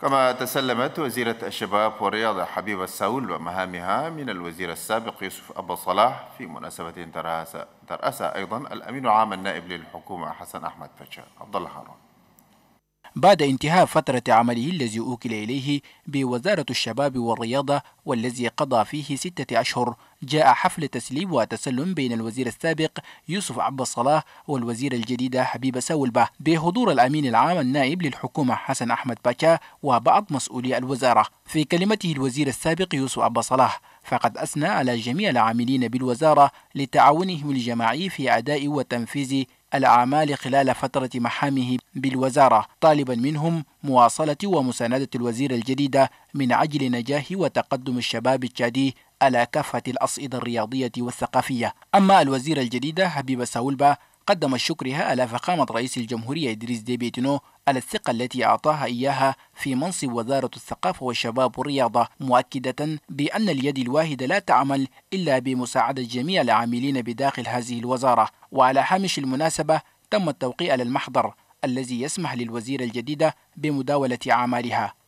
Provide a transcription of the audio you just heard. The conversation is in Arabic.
كما تسلمت وزيرة الشباب والرياضة حبيبة الساول ومهامها من الوزير السابق يوسف أبو صلاح في مناسبة ترأس أيضا الأمين العام النائب للحكومة حسن أحمد فتشا عبد الله هارون بعد انتهاء فترة عمله الذي أوكل إليه بوزارة الشباب والرياضة والذي قضى فيه ستة أشهر جاء حفل تسليم وتسلم بين الوزير السابق يوسف عبد الصلاه والوزير الجديدة حبيبة سولبة بحضور الأمين العام النائب للحكومة حسن أحمد باكا وبعض مسؤولي الوزارة في كلمته الوزير السابق يوسف عبد الصلاه فقد أثنى على جميع العاملين بالوزارة لتعاونهم الجماعي في أداء وتنفيذ الأعمال خلال فترة محامه بالوزارة طالبا منهم مواصلة ومساندة الوزير الجديدة من عجل نجاح وتقدم الشباب التشادي على كافة الأصعدة الرياضية والثقافية أما الوزير الجديدة حبيب ساولبا قدم شكرها على فخامة رئيس الجمهورية إدريس ديبيتنو على الثقة التي أعطاها إياها في منصب وزارة الثقافة والشباب والرياضة مؤكدة بأن اليد الواحدة لا تعمل إلا بمساعدة جميع العاملين بداخل هذه الوزارة وعلى هامش المناسبة تم التوقيع على المحضر الذي يسمح للوزيرة الجديدة بمداولة أعمالها